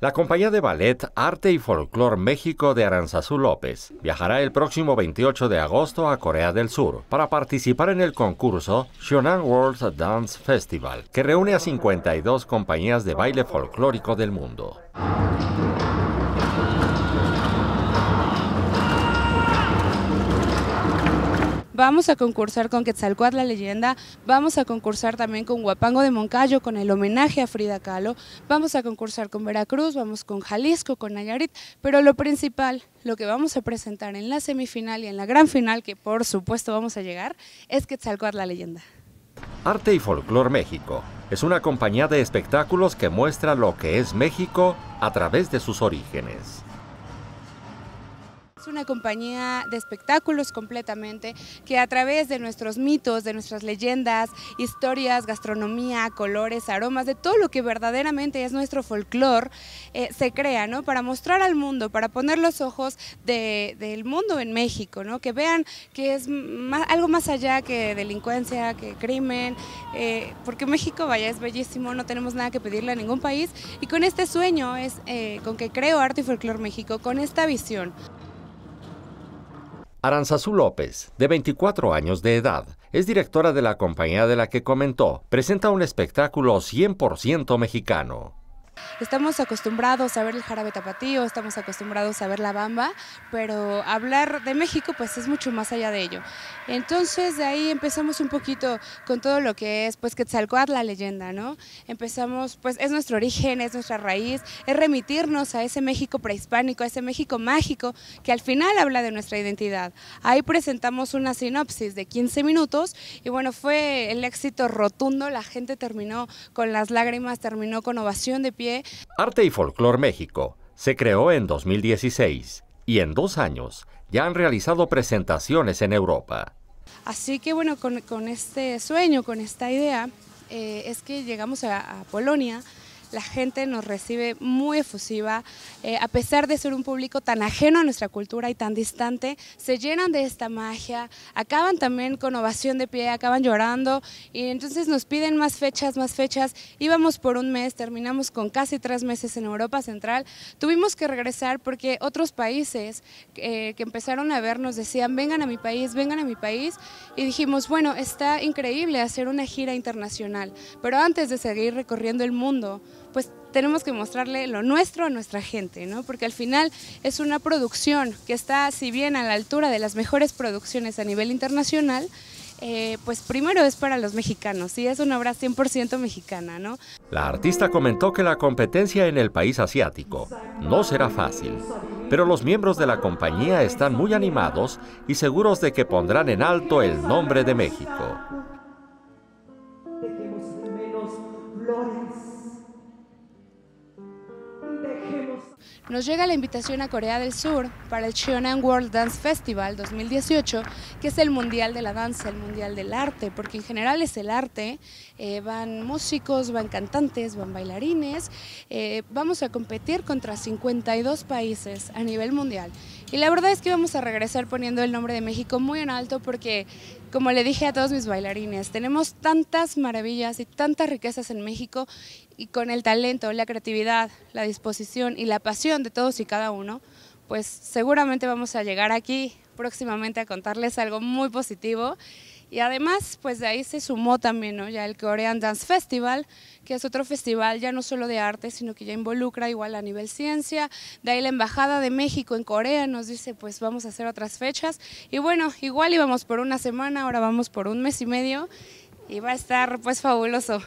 La compañía de ballet Arte y folklore México de Aranzazú López viajará el próximo 28 de agosto a Corea del Sur para participar en el concurso Shonan World Dance Festival, que reúne a 52 compañías de baile folclórico del mundo. vamos a concursar con Quetzalcoatl la leyenda, vamos a concursar también con Huapango de Moncayo, con el homenaje a Frida Kahlo, vamos a concursar con Veracruz, vamos con Jalisco, con Nayarit, pero lo principal, lo que vamos a presentar en la semifinal y en la gran final, que por supuesto vamos a llegar, es Quetzalcoatl la leyenda. Arte y Folklore México es una compañía de espectáculos que muestra lo que es México a través de sus orígenes. Es una compañía de espectáculos completamente que a través de nuestros mitos, de nuestras leyendas, historias, gastronomía, colores, aromas, de todo lo que verdaderamente es nuestro folclore, eh, se crea, ¿no? Para mostrar al mundo, para poner los ojos del mundo en México, ¿no? Que vean que es algo más allá que delincuencia, que crimen, eh, porque México, vaya, es bellísimo, no tenemos nada que pedirle a ningún país y con este sueño es eh, con que creo Arte y Folclore México, con esta visión. Aranzazú López, de 24 años de edad, es directora de la compañía de la que comentó, presenta un espectáculo 100% mexicano. Estamos acostumbrados a ver el jarabe tapatío, estamos acostumbrados a ver la bamba, pero hablar de México pues es mucho más allá de ello. Entonces de ahí empezamos un poquito con todo lo que es pues Quetzalcoatl, la leyenda, ¿no? Empezamos pues es nuestro origen, es nuestra raíz, es remitirnos a ese México prehispánico, a ese México mágico que al final habla de nuestra identidad. Ahí presentamos una sinopsis de 15 minutos y bueno, fue el éxito rotundo, la gente terminó con las lágrimas, terminó con ovación de pie Arte y Folklore México se creó en 2016 y en dos años ya han realizado presentaciones en Europa. Así que bueno, con, este sueño, con esta idea, eh, es que llegamos a Polonia la gente nos recibe muy efusiva, eh, a pesar de ser un público tan ajeno a nuestra cultura y tan distante, se llenan de esta magia, acaban también con ovación de pie, acaban llorando y entonces nos piden más fechas, más fechas, íbamos por un mes, terminamos con casi tres meses en Europa Central, tuvimos que regresar porque otros países eh, que empezaron a ver nos decían, vengan a mi país, vengan a mi país, y dijimos, bueno, está increíble hacer una gira internacional, pero antes de seguir recorriendo el mundo, pues tenemos que mostrarle lo nuestro a nuestra gente, ¿no? Porque al final es una producción que está, si bien a la altura de las mejores producciones a nivel internacional, eh, pues primero es para los mexicanos y es una obra 100% mexicana, ¿no? La artista comentó que la competencia en el país asiático no será fácil, pero los miembros de la compañía están muy animados y seguros de que pondrán en alto el nombre de México. nos llega la invitación a Corea del Sur para el Cheonan World Dance Festival 2018, que es el mundial de la danza, el mundial del arte, porque en general es el arte, eh, van músicos, van cantantes, van bailarines, eh, vamos a competir contra 52 países a nivel mundial. Y la verdad es que vamos a regresar poniendo el nombre de México muy en alto porque como le dije a todos mis bailarines, tenemos tantas maravillas y tantas riquezas en México y con el talento, la creatividad, la disposición y la pasión de todos y cada uno, pues seguramente vamos a llegar aquí próximamente a contarles algo muy positivo y además, pues de ahí se sumó también ya el Korean Dance Festival, que es otro festival ya no solo de arte, sino que ya involucra igual a nivel ciencia. De ahí la Embajada de México en Corea nos dice, pues vamos a hacer otras fechas. Y bueno, igual íbamos por una semana, ahora vamos por un mes y medio y va a estar pues fabuloso.